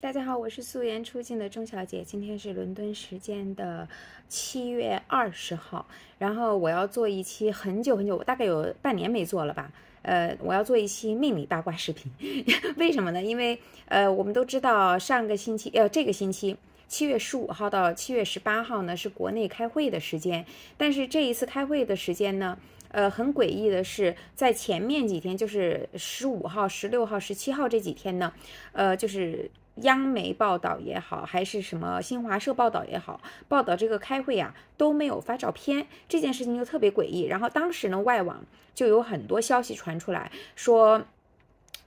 大家好，我是素颜出镜的钟小姐。今天是伦敦时间的七月二十号，然后我要做一期很久很久，我大概有半年没做了吧。呃，我要做一期命理八卦视频，为什么呢？因为呃，我们都知道上个星期呃，这个星期七月十五号到七月十八号呢是国内开会的时间，但是这一次开会的时间呢，呃，很诡异的是在前面几天，就是十五号、十六号、十七号这几天呢，呃，就是。央媒报道也好，还是什么新华社报道也好，报道这个开会啊都没有发照片，这件事情就特别诡异。然后当时呢，外网就有很多消息传出来说。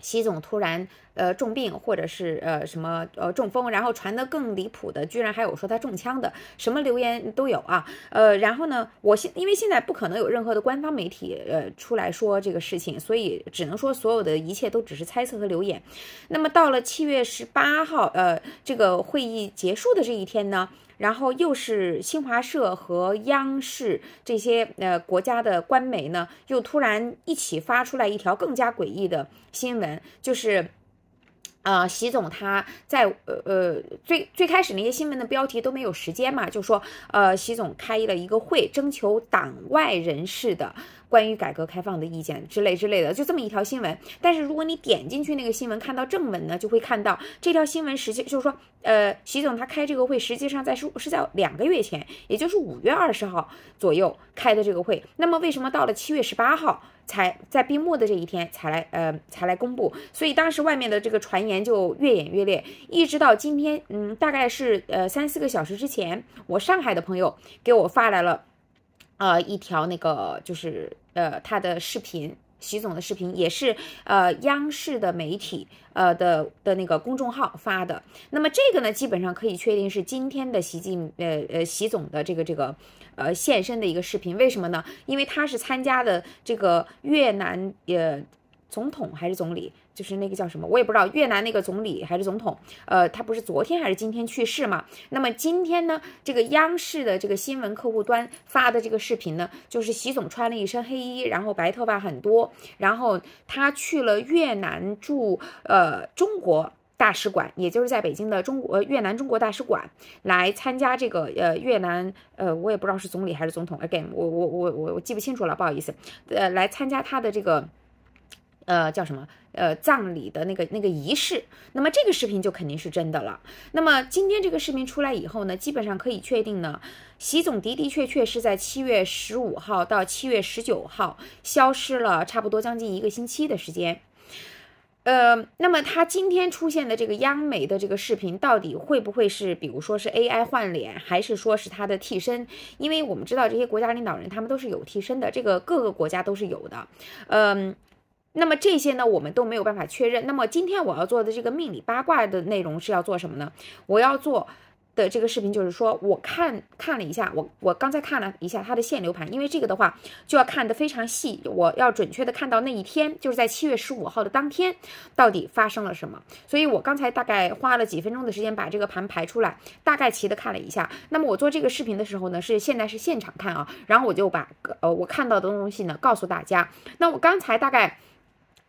习总突然呃重病，或者是呃什么呃中风，然后传的更离谱的，居然还有说他中枪的，什么留言都有啊。呃，然后呢，我现因为现在不可能有任何的官方媒体呃出来说这个事情，所以只能说所有的一切都只是猜测和留言。那么到了七月十八号，呃，这个会议结束的这一天呢？然后又是新华社和央视这些呃国家的官媒呢，又突然一起发出来一条更加诡异的新闻，就是，呃，习总他在呃呃最最开始那些新闻的标题都没有时间嘛，就说呃习总开了一一个会，征求党外人士的。关于改革开放的意见之类之类的，就这么一条新闻。但是如果你点进去那个新闻，看到正文呢，就会看到这条新闻实际就是说，呃，习总他开这个会，实际上在是是在两个月前，也就是五月二十号左右开的这个会。那么为什么到了七月十八号才在闭幕的这一天才来呃才来公布？所以当时外面的这个传言就越演越烈，一直到今天，嗯，大概是呃三四个小时之前，我上海的朋友给我发来了。呃，一条那个就是呃，他的视频，习总的视频，也是呃央视的媒体呃的的那个公众号发的。那么这个呢，基本上可以确定是今天的习近呃呃习总的这个这个呃现身的一个视频。为什么呢？因为他是参加的这个越南呃总统还是总理？就是那个叫什么，我也不知道，越南那个总理还是总统，呃，他不是昨天还是今天去世嘛？那么今天呢，这个央视的这个新闻客户端发的这个视频呢，就是习总穿了一身黑衣，然后白头发很多，然后他去了越南驻呃中国大使馆，也就是在北京的中国越南中国大使馆，来参加这个呃越南呃我也不知道是总理还是总统 a g a i n 我我我我我记不清楚了，不好意思，呃来参加他的这个。呃，叫什么？呃，葬礼的那个那个仪式，那么这个视频就肯定是真的了。那么今天这个视频出来以后呢，基本上可以确定呢，习总的的确确是在七月十五号到七月十九号消失了，差不多将近一个星期的时间。呃，那么他今天出现的这个央媒的这个视频，到底会不会是比如说是 AI 换脸，还是说是他的替身？因为我们知道这些国家领导人他们都是有替身的，这个各个国家都是有的。嗯。那么这些呢，我们都没有办法确认。那么今天我要做的这个命理八卦的内容是要做什么呢？我要做的这个视频就是说，我看看了一下，我我刚才看了一下它的限流盘，因为这个的话就要看得非常细，我要准确的看到那一天，就是在七月十五号的当天到底发生了什么。所以我刚才大概花了几分钟的时间把这个盘排出来，大概齐的看了一下。那么我做这个视频的时候呢，是现在是现场看啊，然后我就把呃我看到的东西呢告诉大家。那我刚才大概。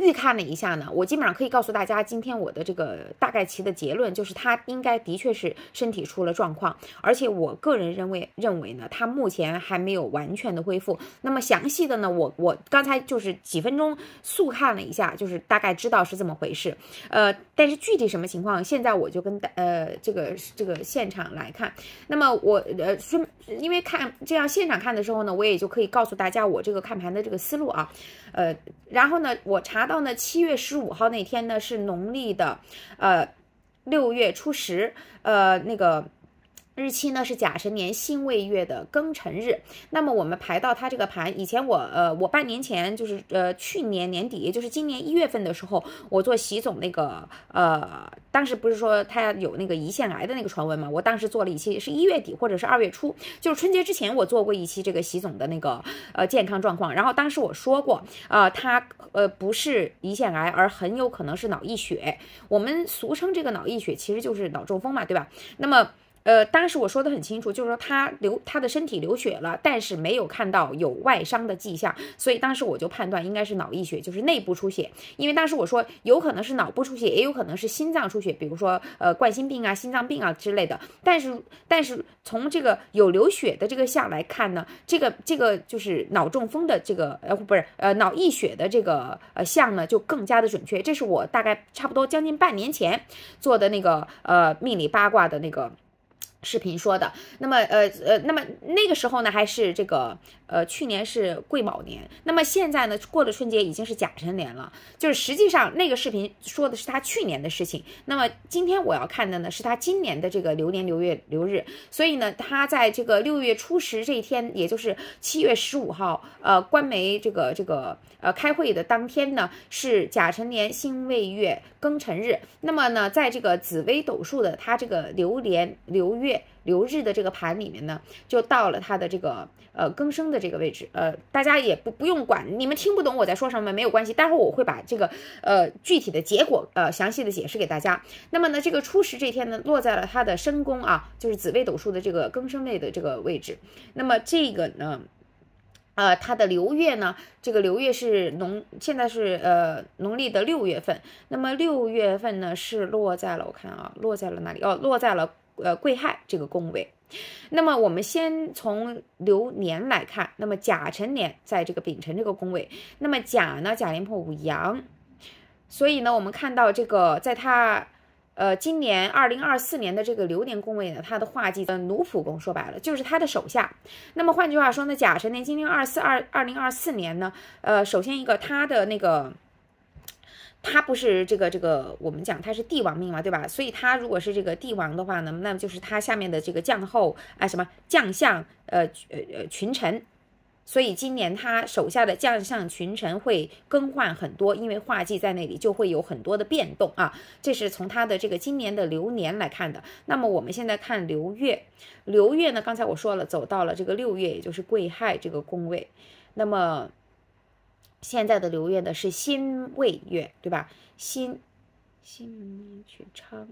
预看了一下呢，我基本上可以告诉大家，今天我的这个大概其的结论就是他应该的确是身体出了状况，而且我个人认为认为呢，他目前还没有完全的恢复。那么详细的呢，我我刚才就是几分钟速看了一下，就是大概知道是这么回事，呃，但是具体什么情况，现在我就跟大呃这个这个现场来看。那么我呃是因为看这样现场看的时候呢，我也就可以告诉大家我这个看盘的这个思路啊，呃，然后呢，我查。到呢七月十五号那天呢，是农历的，呃，六月初十，呃，那个。日期呢是甲辰年辛未月的庚辰日。那么我们排到他这个盘，以前我呃，我半年前就是呃去年年底，就是今年一月份的时候，我做习总那个呃，当时不是说他有那个胰腺癌的那个传闻嘛？我当时做了一期，是一月底或者是二月初，就是春节之前，我做过一期这个习总的那个呃健康状况。然后当时我说过，呃，他呃不是胰腺癌，而很有可能是脑溢血。我们俗称这个脑溢血，其实就是脑中风嘛，对吧？那么。呃，当时我说的很清楚，就是说他流他的身体流血了，但是没有看到有外伤的迹象，所以当时我就判断应该是脑溢血，就是内部出血。因为当时我说有可能是脑部出血，也有可能是心脏出血，比如说呃冠心病啊、心脏病啊之类的。但是但是从这个有流血的这个象来看呢，这个这个就是脑中风的这个呃不是呃脑溢血的这个呃象呢就更加的准确。这是我大概差不多将近半年前做的那个呃命理八卦的那个。视频说的，那么呃呃，那么那个时候呢，还是这个呃去年是癸卯年，那么现在呢过了春节已经是甲辰年了，就是实际上那个视频说的是他去年的事情，那么今天我要看的呢是他今年的这个流年流月流日，所以呢他在这个六月初十这一天，也就是七月十五号，呃，官媒这个这个呃开会的当天呢是甲辰年辛未月庚辰日，那么呢在这个紫微斗数的他这个流年流月。流日的这个盘里面呢，就到了它的这个呃更生的这个位置，呃，大家也不不用管，你们听不懂我在说什么没有关系，待会儿我会把这个呃具体的结果呃详细的解释给大家。那么呢，这个初十这天呢，落在了它的申宫啊，就是紫微斗数的这个更生位的这个位置。那么这个呢，呃，它的流月呢，这个流月是农现在是呃农历的六月份，那么六月份呢是落在了我看啊，落在了哪里？哦，落在了。呃，癸亥这个宫位，那么我们先从流年来看，那么甲辰年在这个丙辰这个宫位，那么甲呢，甲年破五阳，所以呢，我们看到这个在他呃今年二零二四年的这个流年宫位呢，他的化忌的奴仆宫，说白了就是他的手下。那么换句话说呢，甲辰年今年二四二二零二四年呢，呃，首先一个他的那个。他不是这个这个，我们讲他是帝王命嘛，对吧？所以他如果是这个帝王的话呢，那么就是他下面的这个将后啊，什么将相，呃呃呃群臣。所以今年他手下的将相群臣会更换很多，因为画技在那里就会有很多的变动啊。这是从他的这个今年的流年来看的。那么我们现在看刘月，刘月呢，刚才我说了，走到了这个六月，也就是贵亥这个宫位，那么。现在的流月呢是辛未月，对吧？辛，辛明曲昌，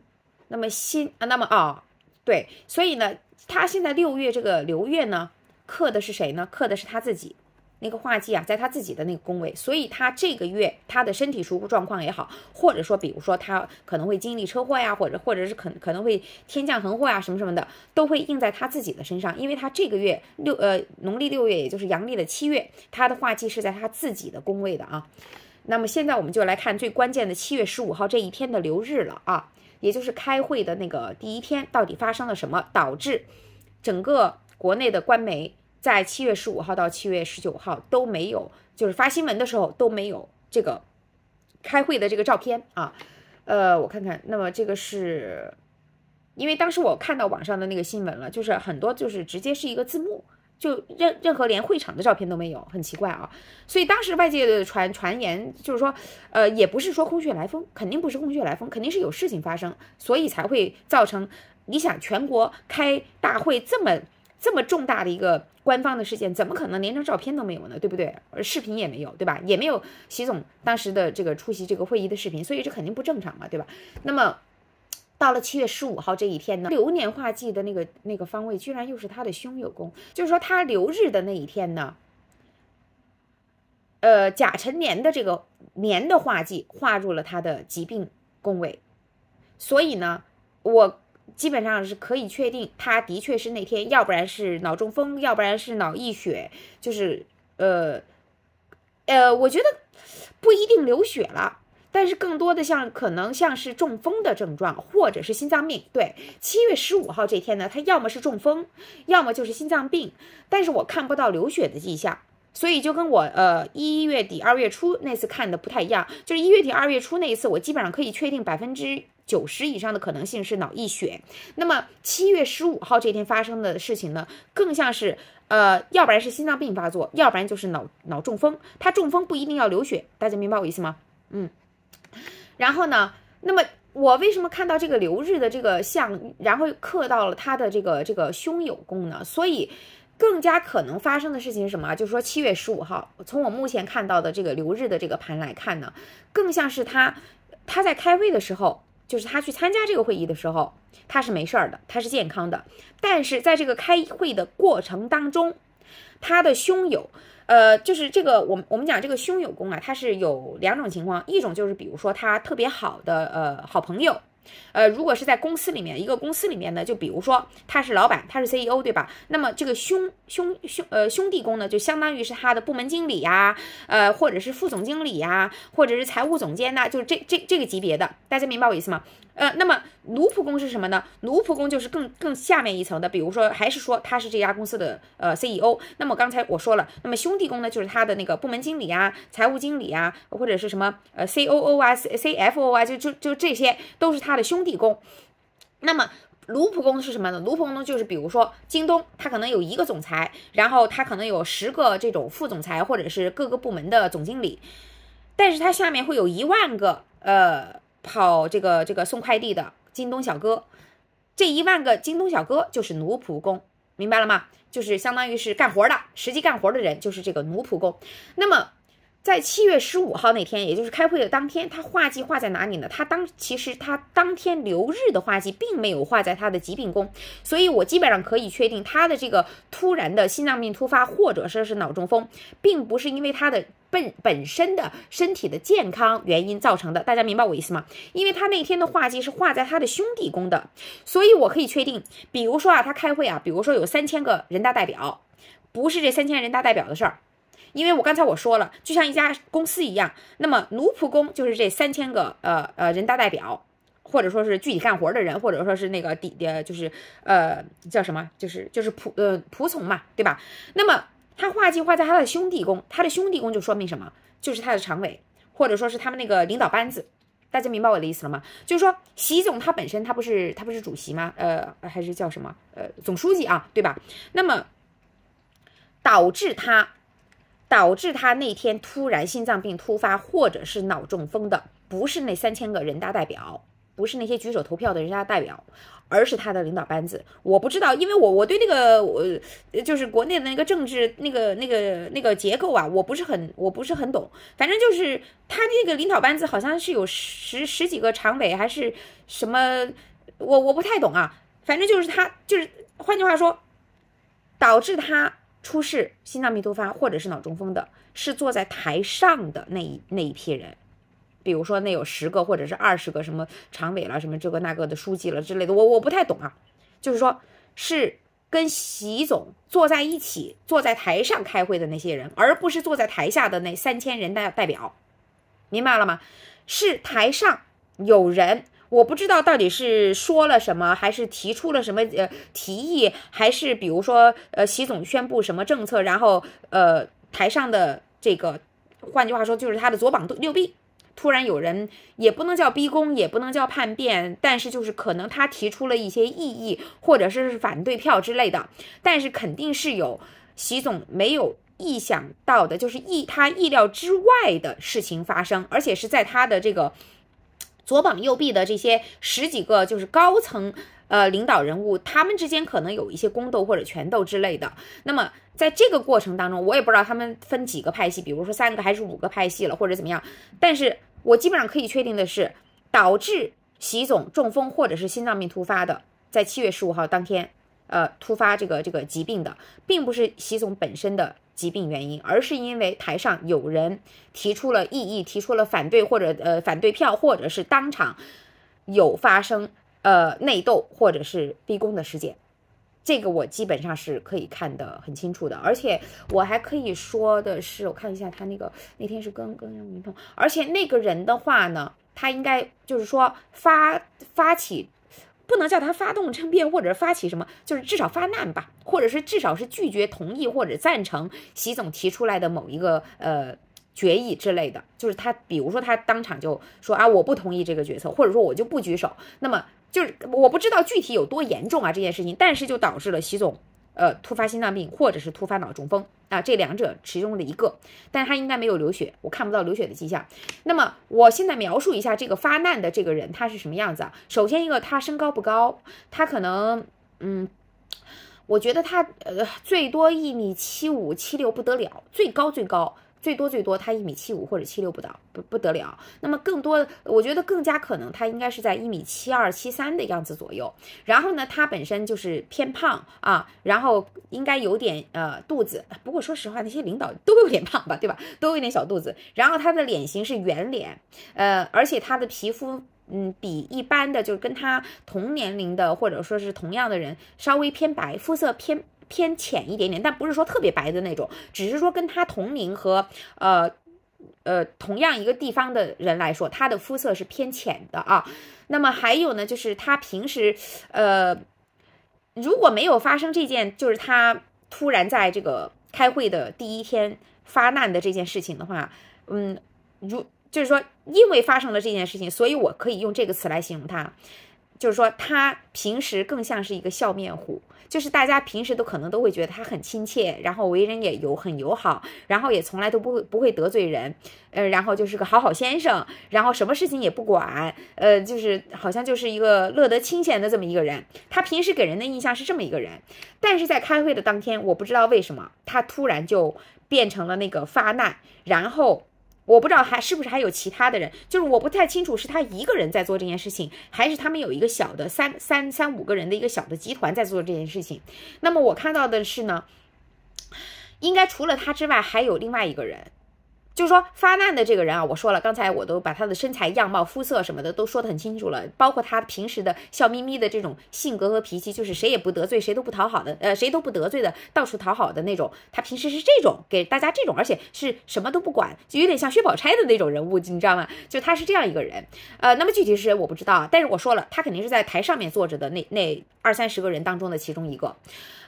那么辛啊，那么啊，对，所以呢，他现在六月这个流月呢，克的是谁呢？克的是他自己。那个化忌啊，在他自己的那个宫位，所以他这个月他的身体舒服状况也好，或者说，比如说他可能会经历车祸呀，或者或者是可可能会天降横祸啊，什么什么的，都会印在他自己的身上，因为他这个月六呃农历六月，也就是阳历的七月，他的化忌是在他自己的宫位的啊。那么现在我们就来看最关键的七月十五号这一天的流日了啊，也就是开会的那个第一天，到底发生了什么，导致整个国内的官媒。在七月十五号到七月十九号都没有，就是发新闻的时候都没有这个开会的这个照片啊。呃，我看看，那么这个是，因为当时我看到网上的那个新闻了，就是很多就是直接是一个字幕，就任任何连会场的照片都没有，很奇怪啊。所以当时外界的传传言就是说，呃，也不是说空穴来风，肯定不是空穴来风，肯定是有事情发生，所以才会造成你想全国开大会这么。这么重大的一个官方的事件，怎么可能连张照片都没有呢？对不对？视频也没有，对吧？也没有习总当时的这个出席这个会议的视频，所以这肯定不正常嘛，对吧？那么到了七月十五号这一天呢，流年化忌的那个那个方位居然又是他的凶有宫，就是说他流日的那一天呢，呃甲辰年的这个年的化忌化入了他的疾病宫位，所以呢，我。基本上是可以确定，他的确是那天，要不然是脑中风，要不然是脑溢血，就是，呃，呃，我觉得不一定流血了，但是更多的像可能像是中风的症状，或者是心脏病。对，七月十五号这天呢，他要么是中风，要么就是心脏病，但是我看不到流血的迹象。所以就跟我呃一月底二月初那次看的不太一样，就是一月底二月初那一次，我基本上可以确定百分之九十以上的可能性是脑溢血。那么七月十五号这天发生的事情呢，更像是呃，要不然是心脏病发作，要不然就是脑脑中风。他中风不一定要流血，大家明白我意思吗？嗯。然后呢，那么我为什么看到这个流日的这个像，然后刻到了他的这个这个胸有功呢？所以。更加可能发生的事情是什么？就是说七月十五号，从我目前看到的这个留日的这个盘来看呢，更像是他，他在开会的时候，就是他去参加这个会议的时候，他是没事儿的，他是健康的。但是在这个开会的过程当中，他的胸友，呃，就是这个我们我们讲这个胸友功啊，它是有两种情况，一种就是比如说他特别好的呃好朋友。呃，如果是在公司里面，一个公司里面呢，就比如说他是老板，他是 CEO，对吧？那么这个兄兄兄呃兄弟工呢，就相当于是他的部门经理呀，呃或者是副总经理呀，或者是财务总监呐，就是这这这个级别的，大家明白我意思吗？呃，那么奴仆工是什么呢？奴仆工就是更更下面一层的，比如说还是说他是这家公司的呃 CEO，那么刚才我说了，那么兄弟工呢，就是他的那个部门经理呀、财务经理呀，或者是什么呃 COO 啊、C CFO 啊，就就就这些都是他。兄弟工，那么奴仆工是什么呢？奴仆工就是，比如说京东，它可能有一个总裁，然后它可能有十个这种副总裁，或者是各个部门的总经理，但是它下面会有一万个呃跑这个这个送快递的京东小哥，这一万个京东小哥就是奴仆工，明白了吗？就是相当于是干活的，实际干活的人就是这个奴仆工。那么在七月十五号那天，也就是开会的当天，他画技画在哪里呢？他当其实他当天流日的画技并没有画在他的疾病宫，所以我基本上可以确定他的这个突然的心脏病突发，或者说是脑中风，并不是因为他的本本身的身体的健康原因造成的。大家明白我意思吗？因为他那天的画技是画在他的兄弟宫的，所以我可以确定，比如说啊，他开会啊，比如说有三千个人大代表，不是这三千人大代表的事儿。因为我刚才我说了，就像一家公司一样，那么奴仆工就是这三千个呃呃人大代表，或者说是具体干活的人，或者说是那个底的，就是呃叫什么，就是就是仆呃仆从嘛，对吧？那么他画计划在他的兄弟工，他的兄弟工就说明什么？就是他的常委，或者说是他们那个领导班子。大家明白我的意思了吗？就是说，习总他本身他不是他不是主席吗？呃，还是叫什么？呃，总书记啊，对吧？那么导致他。导致他那天突然心脏病突发，或者是脑中风的，不是那三千个人大代表，不是那些举手投票的人大代表，而是他的领导班子。我不知道，因为我我对那个我就是国内的那个政治那个那个那个结构啊，我不是很我不是很懂。反正就是他那个领导班子好像是有十十几个常委还是什么，我我不太懂啊。反正就是他就是换句话说，导致他。出事，心脏病突发或者是脑中风的，是坐在台上的那一那一批人，比如说那有十个或者是二十个什么常委了，什么这个那个的书记了之类的，我我不太懂啊，就是说，是跟习总坐在一起，坐在台上开会的那些人，而不是坐在台下的那三千人代代表，明白了吗？是台上有人。我不知道到底是说了什么，还是提出了什么呃提议，还是比如说呃习总宣布什么政策，然后呃台上的这个，换句话说就是他的左膀右臂，突然有人也不能叫逼宫，也不能叫叛变，但是就是可能他提出了一些异议，或者是反对票之类的，但是肯定是有习总没有意想到的，就是意他意料之外的事情发生，而且是在他的这个。左膀右臂的这些十几个就是高层，呃，领导人物，他们之间可能有一些宫斗或者权斗之类的。那么在这个过程当中，我也不知道他们分几个派系，比如说三个还是五个派系了，或者怎么样。但是我基本上可以确定的是，导致习总中风或者是心脏病突发的，在七月十五号当天，呃，突发这个这个疾病的，并不是习总本身的。疾病原因，而是因为台上有人提出了异议，提出了反对，或者呃反对票，或者是当场有发生呃内斗或者是逼宫的事件，这个我基本上是可以看得很清楚的。而且我还可以说的是，我看一下他那个那天是跟跟鹏，而且那个人的话呢，他应该就是说发发起。不能叫他发动政变，或者发起什么，就是至少发难吧，或者是至少是拒绝同意或者赞成习总提出来的某一个呃决议之类的。就是他，比如说他当场就说啊，我不同意这个决策，或者说我就不举手。那么就是我不知道具体有多严重啊这件事情，但是就导致了习总。呃，突发心脏病或者是突发脑中风啊，这两者其中的一个，但是他应该没有流血，我看不到流血的迹象。那么我现在描述一下这个发难的这个人他是什么样子啊？首先一个，他身高不高，他可能，嗯，我觉得他呃最多一米七五七六不得了，最高最高。最多最多，他一米七五或者七六不到，不不得了。那么更多我觉得更加可能，他应该是在一米七二、七三的样子左右。然后呢，他本身就是偏胖啊，然后应该有点呃肚子。不过说实话，那些领导都有点胖吧，对吧？都有点小肚子。然后他的脸型是圆脸，呃，而且他的皮肤嗯比一般的，就是跟他同年龄的或者说是同样的人稍微偏白，肤色偏。偏浅一点点，但不是说特别白的那种，只是说跟他同龄和呃呃同样一个地方的人来说，他的肤色是偏浅的啊。那么还有呢，就是他平时呃如果没有发生这件，就是他突然在这个开会的第一天发难的这件事情的话，嗯，如就是说因为发生了这件事情，所以我可以用这个词来形容他，就是说他平时更像是一个笑面虎。就是大家平时都可能都会觉得他很亲切，然后为人也有很友好，然后也从来都不会不会得罪人，呃，然后就是个好好先生，然后什么事情也不管，呃，就是好像就是一个乐得清闲的这么一个人。他平时给人的印象是这么一个人，但是在开会的当天，我不知道为什么他突然就变成了那个发难，然后。我不知道还是不是还有其他的人，就是我不太清楚是他一个人在做这件事情，还是他们有一个小的三三三五个人的一个小的集团在做这件事情。那么我看到的是呢，应该除了他之外还有另外一个人。就是说发难的这个人啊，我说了，刚才我都把他的身材、样貌、肤色什么的都说得很清楚了，包括他平时的笑眯眯的这种性格和脾气，就是谁也不得罪，谁都不讨好的，呃，谁都不得罪的，到处讨好的那种。他平时是这种，给大家这种，而且是什么都不管，就有点像薛宝钗的那种人物，你知道吗？就他是这样一个人。呃，那么具体是谁我不知道，但是我说了，他肯定是在台上面坐着的那那二三十个人当中的其中一个，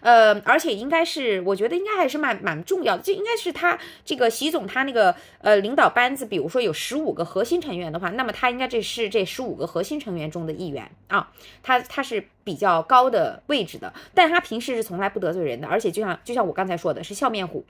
呃，而且应该是，我觉得应该还是蛮蛮重要的，这应该是他这个习总他那个。呃，领导班子，比如说有十五个核心成员的话，那么他应该这是这十五个核心成员中的一员啊，他他是比较高的位置的，但他平时是从来不得罪人的，而且就像就像我刚才说的，是笑面虎，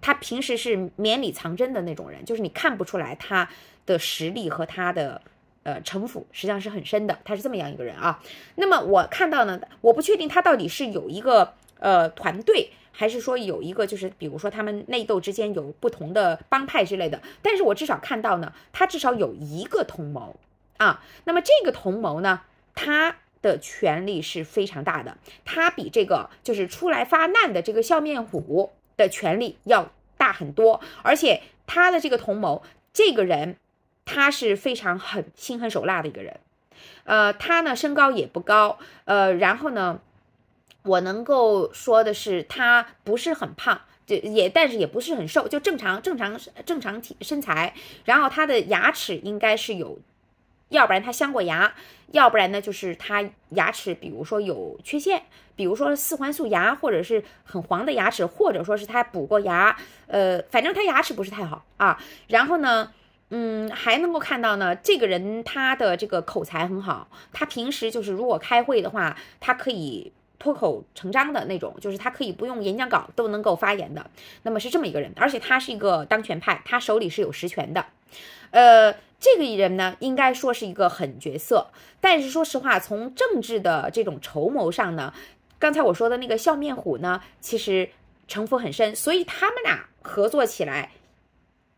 他平时是绵里藏针的那种人，就是你看不出来他的实力和他的呃城府，实际上是很深的，他是这么样一个人啊。那么我看到呢，我不确定他到底是有一个呃团队。还是说有一个，就是比如说他们内斗之间有不同的帮派之类的，但是我至少看到呢，他至少有一个同谋啊。那么这个同谋呢，他的权力是非常大的，他比这个就是出来发难的这个笑面虎的权力要大很多，而且他的这个同谋这个人，他是非常很心狠手辣的一个人。呃，他呢身高也不高，呃，然后呢。我能够说的是，他不是很胖，就也但是也不是很瘦，就正常正常正常体身材。然后他的牙齿应该是有，要不然他镶过牙，要不然呢就是他牙齿，比如说有缺陷，比如说四环素牙，或者是很黄的牙齿，或者说是他补过牙，呃，反正他牙齿不是太好啊。然后呢，嗯，还能够看到呢，这个人他的这个口才很好，他平时就是如果开会的话，他可以。脱口成章的那种，就是他可以不用演讲稿都能够发言的。那么是这么一个人，而且他是一个当权派，他手里是有实权的。呃，这个艺人呢，应该说是一个狠角色，但是说实话，从政治的这种筹谋上呢，刚才我说的那个笑面虎呢，其实城府很深，所以他们俩合作起来，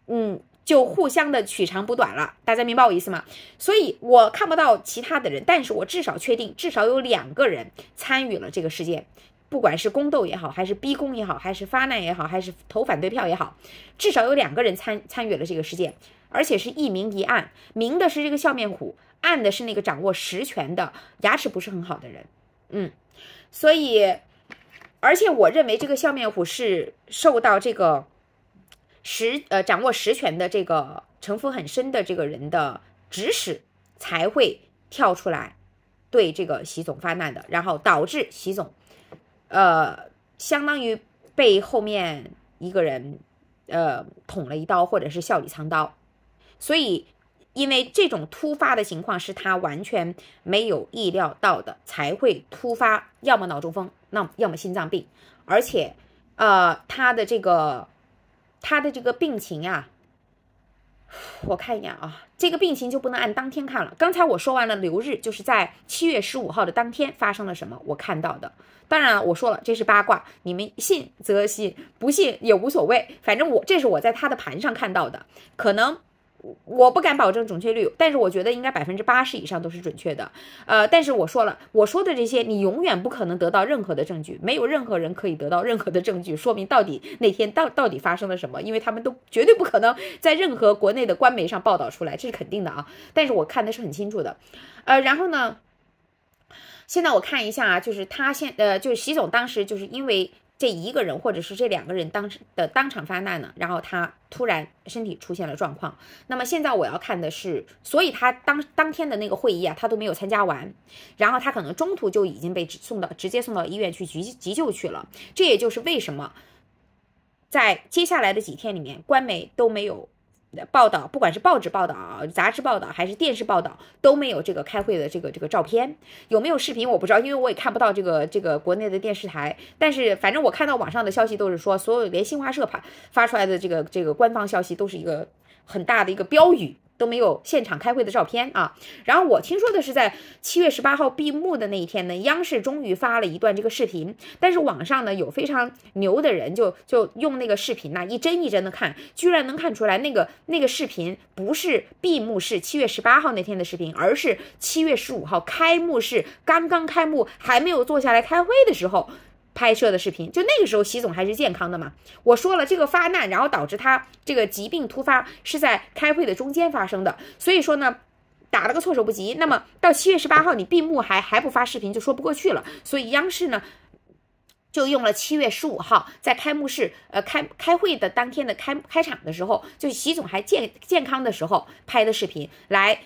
嗯。就互相的取长补短了，大家明白我意思吗？所以我看不到其他的人，但是我至少确定，至少有两个人参与了这个事件，不管是宫斗也好，还是逼宫也好，还是发难也好，还是投反对票也好，至少有两个人参参与了这个事件，而且是一明一暗，明的是这个笑面虎，暗的是那个掌握实权的牙齿不是很好的人，嗯，所以，而且我认为这个笑面虎是受到这个。实呃掌握实权的这个城府很深的这个人的指使才会跳出来对这个习总发难的，然后导致习总，呃，相当于被后面一个人呃捅了一刀，或者是笑里藏刀。所以，因为这种突发的情况是他完全没有意料到的，才会突发，要么脑中风，那要么心脏病，而且，呃，他的这个。他的这个病情呀，我看一眼啊，这个病情就不能按当天看了。刚才我说完了流日，就是在七月十五号的当天发生了什么，我看到的。当然了，我说了这是八卦，你们信则信，不信也无所谓。反正我这是我在他的盘上看到的，可能。我不敢保证准确率，但是我觉得应该百分之八十以上都是准确的。呃，但是我说了，我说的这些，你永远不可能得到任何的证据，没有任何人可以得到任何的证据说明到底那天到到底发生了什么，因为他们都绝对不可能在任何国内的官媒上报道出来，这是肯定的啊。但是我看的是很清楚的，呃，然后呢，现在我看一下，就是他现呃，就是习总当时就是因为。这一个人，或者是这两个人，当的当场发难呢，然后他突然身体出现了状况。那么现在我要看的是，所以他当当天的那个会议啊，他都没有参加完，然后他可能中途就已经被送到直接送到医院去急急救去了。这也就是为什么，在接下来的几天里面，官媒都没有。报道，不管是报纸报道、杂志报道，还是电视报道，都没有这个开会的这个这个照片。有没有视频我不知道，因为我也看不到这个这个国内的电视台。但是反正我看到网上的消息都是说，所有连新华社发发出来的这个这个官方消息，都是一个很大的一个标语。都没有现场开会的照片啊，然后我听说的是在七月十八号闭幕的那一天呢，央视终于发了一段这个视频，但是网上呢有非常牛的人就就用那个视频呐一帧一帧的看，居然能看出来那个那个视频不是闭幕式七月十八号那天的视频，而是七月十五号开幕式刚刚开幕还没有坐下来开会的时候。拍摄的视频，就那个时候，习总还是健康的嘛。我说了，这个发难，然后导致他这个疾病突发，是在开会的中间发生的。所以说呢，打了个措手不及。那么到七月十八号，你闭幕还还不发视频，就说不过去了。所以央视呢，就用了七月十五号在开幕式，呃开开会的当天的开开场的时候，就习总还健健康的时候拍的视频来。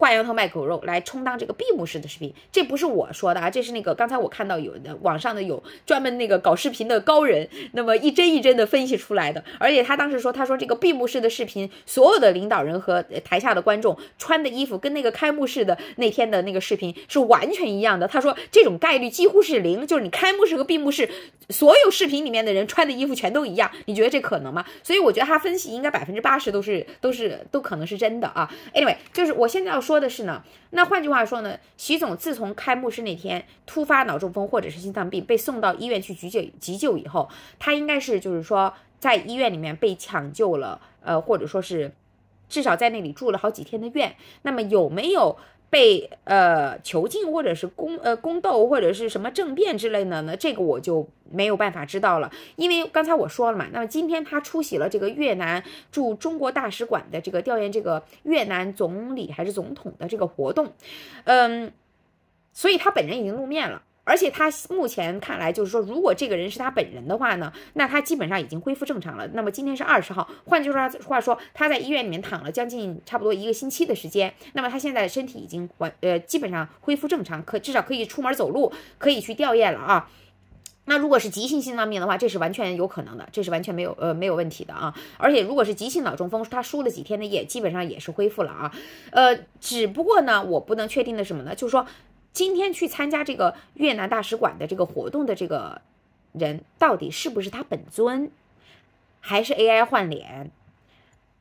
挂羊头卖狗肉来充当这个闭幕式的视频，这不是我说的啊，这是那个刚才我看到有的网上的有专门那个搞视频的高人，那么一帧一帧的分析出来的。而且他当时说，他说这个闭幕式的视频，所有的领导人和台下的观众穿的衣服跟那个开幕式的那天的那个视频是完全一样的。他说这种概率几乎是零，就是你开幕式和闭幕式所有视频里面的人穿的衣服全都一样，你觉得这可能吗？所以我觉得他分析应该百分之八十都是都是都可能是真的啊。Anyway，就是我现在要。说。说的是呢，那换句话说呢，徐总自从开幕式那天突发脑中风或者是心脏病，被送到医院去急救急救以后，他应该是就是说在医院里面被抢救了，呃，或者说是至少在那里住了好几天的院，那么有没有？被呃囚禁，或者是宫呃宫斗，或者是什么政变之类的呢？这个我就没有办法知道了，因为刚才我说了嘛，那么今天他出席了这个越南驻中国大使馆的这个调研，这个越南总理还是总统的这个活动，嗯，所以他本人已经露面了。而且他目前看来，就是说，如果这个人是他本人的话呢，那他基本上已经恢复正常了。那么今天是二十号，换句话说，话说他在医院里面躺了将近差不多一个星期的时间。那么他现在身体已经完呃，基本上恢复正常，可至少可以出门走路，可以去吊唁了啊。那如果是急性心脏病的话，这是完全有可能的，这是完全没有呃没有问题的啊。而且如果是急性脑中风，他输了几天的液，基本上也是恢复了啊。呃，只不过呢，我不能确定的什么呢？就是说。今天去参加这个越南大使馆的这个活动的这个人，到底是不是他本尊，还是 AI 换脸，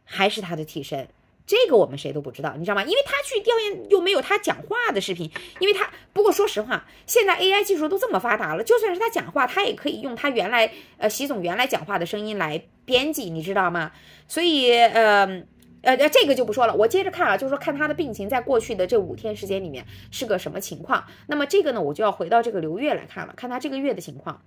还是他的替身？这个我们谁都不知道，你知道吗？因为他去调研又没有他讲话的视频，因为他不过说实话，现在 AI 技术都这么发达了，就算是他讲话，他也可以用他原来呃习总原来讲话的声音来编辑，你知道吗？所以呃。呃呃，这个就不说了，我接着看啊，就是说看他的病情，在过去的这五天时间里面是个什么情况。那么这个呢，我就要回到这个刘月来看了，看他这个月的情况。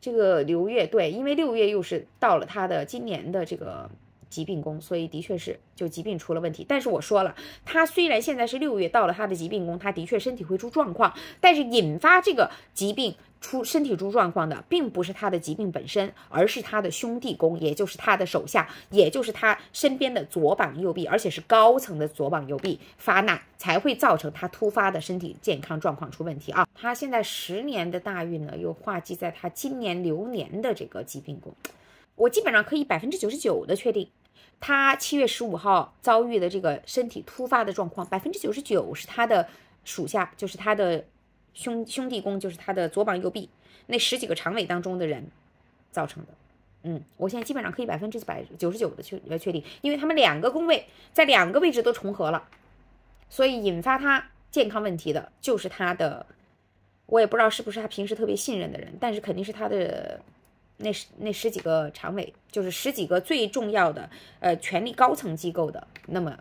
这个刘月，对，因为六月又是到了他的今年的这个疾病宫，所以的确是就疾病出了问题。但是我说了，他虽然现在是六月到了他的疾病宫，他的确身体会出状况，但是引发这个疾病。出身体出状况的，并不是他的疾病本身，而是他的兄弟宫，也就是他的手下，也就是他身边的左膀右臂，而且是高层的左膀右臂发难，才会造成他突发的身体健康状况出问题啊！他现在十年的大运呢，又化忌在他今年流年的这个疾病宫，我基本上可以百分之九十九的确定，他七月十五号遭遇的这个身体突发的状况，百分之九十九是他的属下，就是他的。兄兄弟宫就是他的左膀右臂，那十几个常委当中的人造成的。嗯，我现在基本上可以百分之百九十九的确来确定，因为他们两个宫位在两个位置都重合了，所以引发他健康问题的就是他的，我也不知道是不是他平时特别信任的人，但是肯定是他的那十那十几个常委，就是十几个最重要的呃权力高层机构的那么。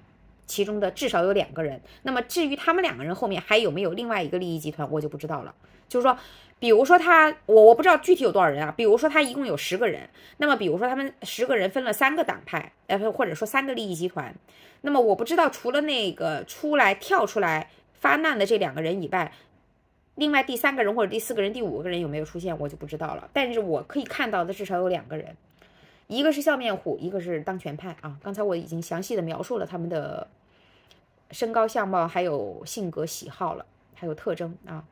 其中的至少有两个人，那么至于他们两个人后面还有没有另外一个利益集团，我就不知道了。就是说，比如说他，我我不知道具体有多少人啊。比如说他一共有十个人，那么比如说他们十个人分了三个党派，呃，或者说三个利益集团，那么我不知道除了那个出来跳出来发难的这两个人以外，另外第三个人或者第四个人、第五个人有没有出现，我就不知道了。但是我可以看到的至少有两个人。一个是笑面虎，一个是当权派啊！刚才我已经详细的描述了他们的身高、相貌，还有性格、喜好，了，还有特征啊。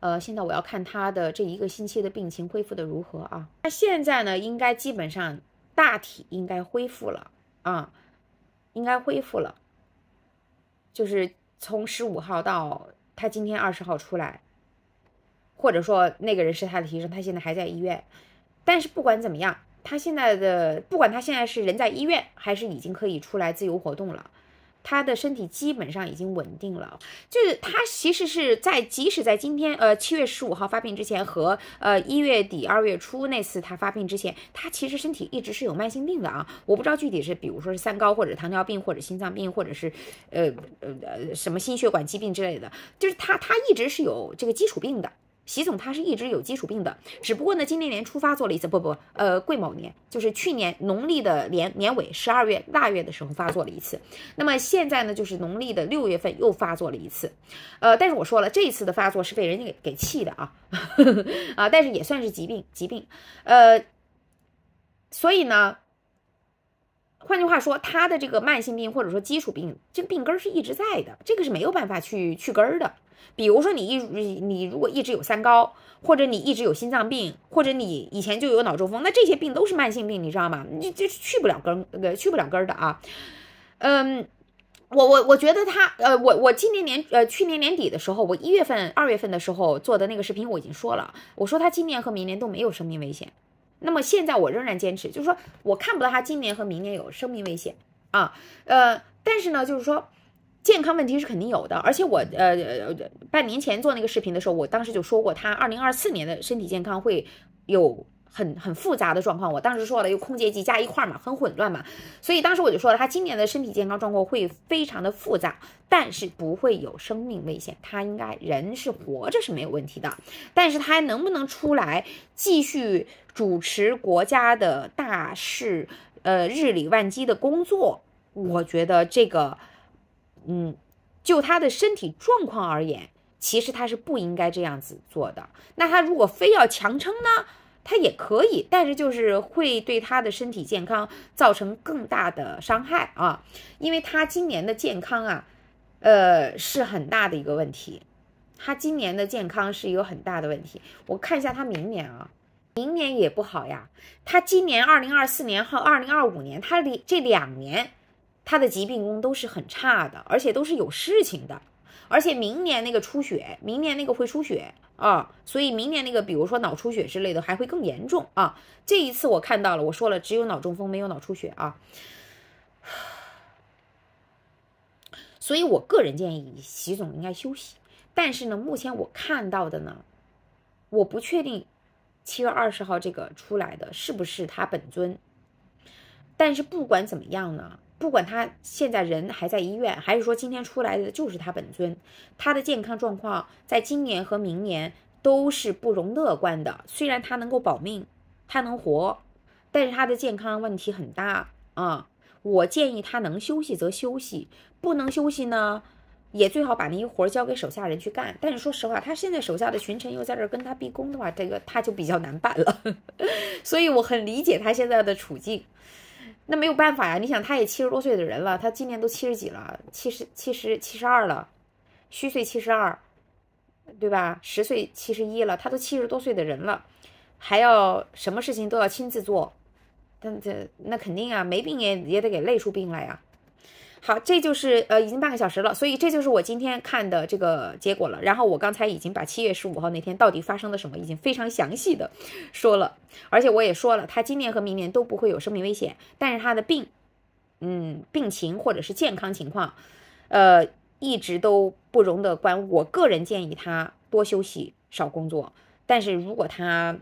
呃，现在我要看他的这一个星期的病情恢复的如何啊？那现在呢，应该基本上大体应该恢复了啊，应该恢复了。就是从十五号到他今天二十号出来，或者说那个人是他的医生，他现在还在医院。但是不管怎么样，他现在的不管他现在是人在医院还是已经可以出来自由活动了，他的身体基本上已经稳定了。就是他其实是在即使在今天呃七月十五号发病之前和呃一月底二月初那次他发病之前，他其实身体一直是有慢性病的啊。我不知道具体是比如说是三高或者糖尿病或者心脏病或者是呃呃呃什么心血管疾病之类的，就是他他一直是有这个基础病的。习总他是一直有基础病的，只不过呢，今年年初发作了一次，不不，呃，癸某年就是去年农历的年年尾十二月腊月的时候发作了一次，那么现在呢，就是农历的六月份又发作了一次，呃，但是我说了，这一次的发作是被人家给给气的啊，呵呵，啊，但是也算是疾病疾病，呃，所以呢，换句话说，他的这个慢性病或者说基础病，这病根是一直在的，这个是没有办法去去根儿的。比如说你一你如果一直有三高，或者你一直有心脏病，或者你以前就有脑中风，那这些病都是慢性病，你知道吗？你就去不了根，儿，去不了根的啊。嗯，我我我觉得他，呃，我我今年年，呃，去年年底的时候，我一月份、二月份的时候做的那个视频，我已经说了，我说他今年和明年都没有生命危险。那么现在我仍然坚持，就是说我看不到他今年和明年有生命危险啊。呃，但是呢，就是说。健康问题是肯定有的，而且我呃半年前做那个视频的时候，我当时就说过，他二零二四年的身体健康会有很很复杂的状况。我当时说了，有空姐机加一块嘛，很混乱嘛，所以当时我就说了，他今年的身体健康状况会非常的复杂，但是不会有生命危险，他应该人是活着是没有问题的，但是他还能不能出来继续主持国家的大事，呃，日理万机的工作，我觉得这个。嗯，就他的身体状况而言，其实他是不应该这样子做的。那他如果非要强撑呢，他也可以，但是就是会对他的身体健康造成更大的伤害啊。因为他今年的健康啊，呃，是很大的一个问题。他今年的健康是一个很大的问题。我看一下他明年啊，明年也不好呀。他今年二零二四年和二零二五年，他这这两年。他的疾病功都是很差的，而且都是有事情的，而且明年那个出血，明年那个会出血啊，所以明年那个比如说脑出血之类的还会更严重啊。这一次我看到了，我说了只有脑中风没有脑出血啊，所以我个人建议习总应该休息。但是呢，目前我看到的呢，我不确定七月二十号这个出来的是不是他本尊，但是不管怎么样呢。不管他现在人还在医院，还是说今天出来的就是他本尊，他的健康状况在今年和明年都是不容乐观的。虽然他能够保命，他能活，但是他的健康问题很大啊！我建议他能休息则休息，不能休息呢，也最好把那些活交给手下人去干。但是说实话，他现在手下的群臣又在这跟他逼宫的话，这个他就比较难办了。所以我很理解他现在的处境。那没有办法呀，你想他也七十多岁的人了，他今年都七十几了，七十七十七十二了，虚岁七十二，对吧？十岁七十一了，他都七十多岁的人了，还要什么事情都要亲自做，但这那肯定啊，没病也也得给累出病来呀。好，这就是呃，已经半个小时了，所以这就是我今天看的这个结果了。然后我刚才已经把七月十五号那天到底发生了什么，已经非常详细的说了，而且我也说了，他今年和明年都不会有生命危险，但是他的病，嗯，病情或者是健康情况，呃，一直都不容乐观。我个人建议他多休息，少工作。但是如果他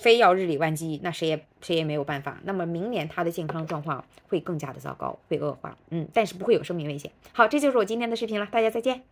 非要日理万机，那谁也谁也没有办法。那么明年他的健康状况会更加的糟糕，会恶化。嗯，但是不会有生命危险。好，这就是我今天的视频了，大家再见。